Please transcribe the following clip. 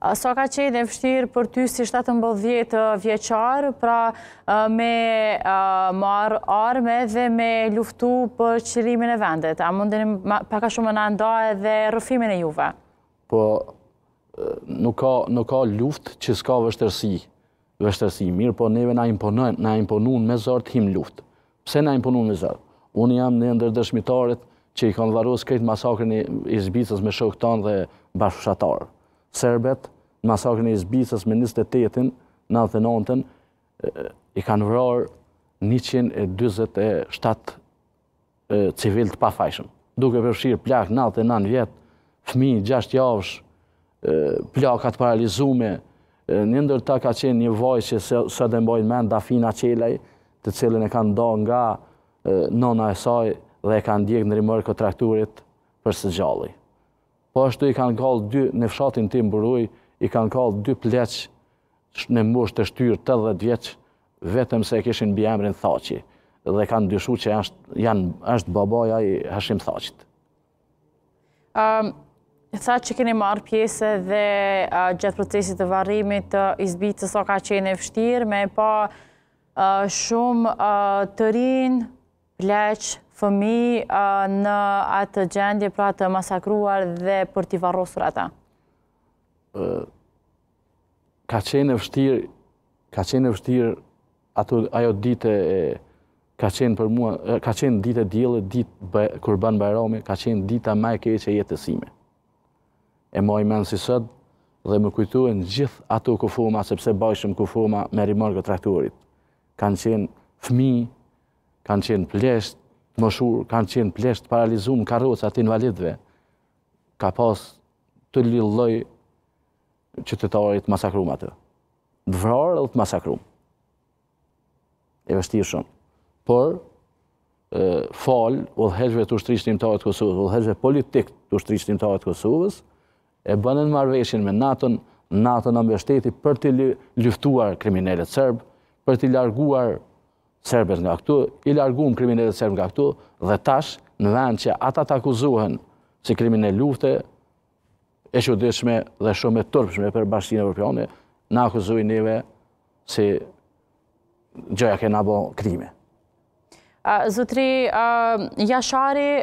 Sa ka qenë e mështirë për ty si 17 vjeqarë, pra me marë arme dhe me luftu për qërimin e vendet. A mundin për shumë në nda edhe rëfimin e juve? Po, nuk ka luft që s'ka vështërsi. Vështërsi, mirë, po neve na imponën, na imponun me zartë him luft. Pse na imponun me zartë? Unë jam në ndër që i kanë varuës këjtë masakrën i zbicës me shokëtan dhe bashkëshatarë serbet, në masakrën e izbisës me 28 në 99-ën, i kanë vërarë 127 civil të pafajshëm. Duke përshirë plak 99 vjetë, fmi, 6 javësh, plakat paralizume, një ndër ka qenë një vojë që së dhe mbojnë me dafina qelej, të cilën e kanë do nga nona e saj dhe e kanë djekë në rimërë këtë trakturit për së gjallëj. Po ashtu i kanë kallë dy, në fshatin tim buruj, i kanë kallë dy pleq në mosh të shtyrë të dhe djeq, vetëm se e kishin bi emrin thaci, dhe kanë dyshu që janë është babaja i hashim thacit. Sa që keni marë pjese dhe gjithë procesit të varimit të izbitës o ka qene fështirë, me pa shumë të rinë, leqë, fëmi në atë gjendje pra të masakruar dhe për t'i varrosur ata? Ka qenë e vështirë, ka qenë e vështirë ato ajo dite e ka qenë për mua, ka qenë dite djelë, dite kur banë bajrami, ka qenë dita ma e keqe e jetësime. E ma i menë si sëd, dhe më kujtuen gjithë ato kufoma, sepse bajshëm kufoma me rimorgë të traktorit. Kanë qenë fmi, kanë qenë plesht, moshur, kanë qenë plesht, paralizum, atë invalidve, ka pas të lilloj qytetarit masakrum atë. Të vrarë dhe të masakrum. E vështirë shumë. Por, falë, fal, u dhejshve të ushtri shtimtarit të Kosovës, u dhejshve politik të ushtri shtimtarit të Kosovës, e bënën marveshin me natën, natën në mbështeti për të luftuar kriminele sërbë, për të larguar serbes nga këtu, i largum kriminelet serbë nga këtu, dhe tash në vend që ata të akuzuhen si kriminel lufte, e që dhishme dhe shumë e tërpshme për bashkëtine Evropiane, në akuzuhin njëve si gjëja kena bo krime. Zutri, jashari,